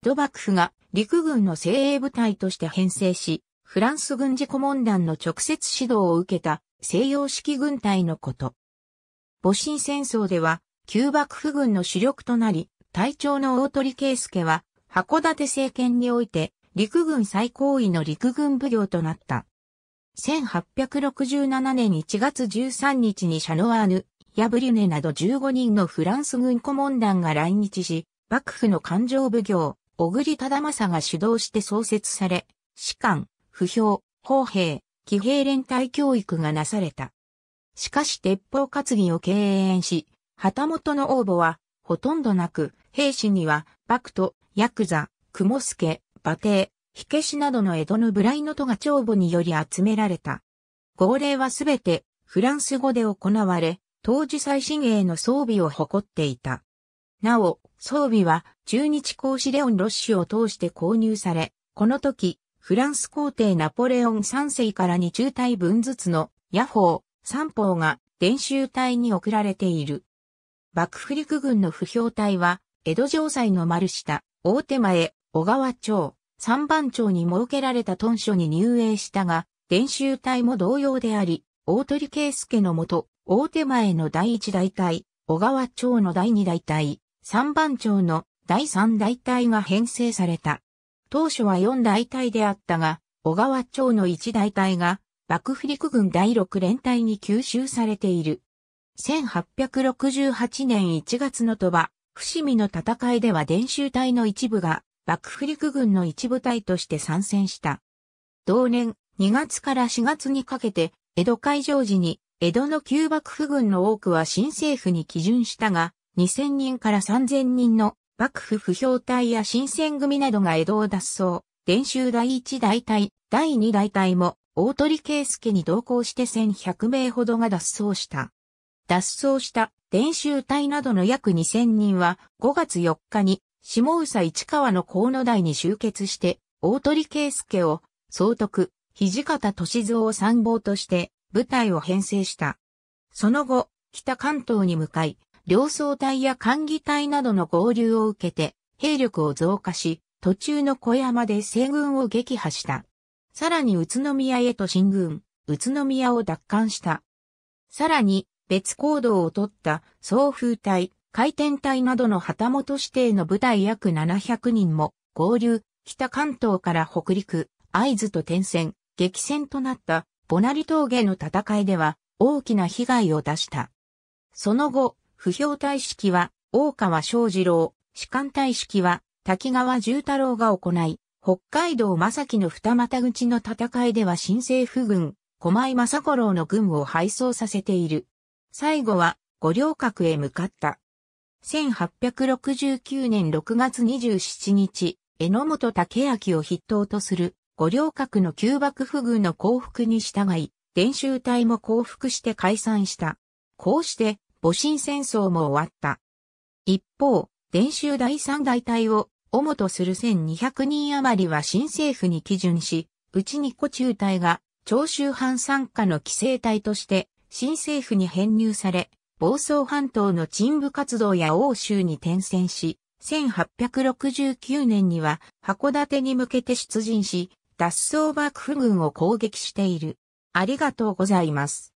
ド幕府が陸軍の精鋭部隊として編成し、フランス軍事顧問団の直接指導を受けた西洋式軍隊のこと。戊辰戦争では、旧幕府軍の主力となり、隊長の大鳥圭介は、函館政権において、陸軍最高位の陸軍奉行となった。1867年1月13日にシャノワーヌ、ヤブリュネなど15人のフランス軍顧問団が来日し、幕府の勘定奉行、小栗忠政が主導して創設され、士官、不評、砲兵、騎兵連隊教育がなされた。しかし鉄砲担ぎを敬遠し、旗本の応募はほとんどなく、兵士には、幕ト、ヤクザ、雲助、馬帝、火消しなどの江戸のブライノトが帳簿により集められた。号令はすべてフランス語で行われ、当時最新鋭の装備を誇っていた。なお、装備は中日公使レオン・ロッシュを通して購入され、この時、フランス皇帝ナポレオン3世から2中隊分ずつの野砲、三砲が伝習隊に送られている。幕府陸軍の不評隊は、江戸城西の丸下、大手前、小川町、三番町に設けられた屯所に入営したが、伝習隊も同様であり、大鳥圭介のもと、大手前の第一大隊、小川町の第二大隊、三番町の第三大隊が編成された。当初は四大隊であったが、小川町の一大隊が、幕府陸軍第六連隊に吸収されている。1868年1月の鳥羽、伏見の戦いでは伝習隊の一部が、幕府陸軍の一部隊として参戦した。同年、2月から4月にかけて、江戸会場時に、江戸の旧幕府軍の多くは新政府に基準したが、2000人から3000人の幕府不評隊や新選組などが江戸を脱走、伝州第一大隊、第二大隊も大鳥圭介に同行して1100名ほどが脱走した。脱走した伝州隊などの約2000人は5月4日に下宇佐市川の河野台に集結して大鳥圭介を総督、土方歳三を参謀として部隊を編成した。その後、北関東に向かい、両総隊や管議隊などの合流を受けて、兵力を増加し、途中の小山で西軍を撃破した。さらに宇都宮へと進軍、宇都宮を奪還した。さらに、別行動を取った総風隊、回転隊などの旗本指定の部隊約700人も合流、北関東から北陸、合図と転戦、激戦となったボナリ峠の戦いでは大きな被害を出した。その後、不評大式は、大川正二郎、士官大式は、滝川重太郎が行い、北海道正木の二股口の戦いでは新政府軍、狛井正五郎の軍を敗走させている。最後は、五稜郭へ向かった。1869年6月27日、榎本武明を筆頭とする五稜郭の旧幕府軍の降伏に従い、伝習隊も降伏して解散した。こうして、戊辰戦争も終わった。一方、伝習第三大隊を主とする1200人余りは新政府に基準し、うちに古中隊が長州藩傘下の規制隊として新政府に編入され、房総半島の鎮部活動や欧州に転戦し、1869年には函館に向けて出陣し、脱走幕府軍を攻撃している。ありがとうございます。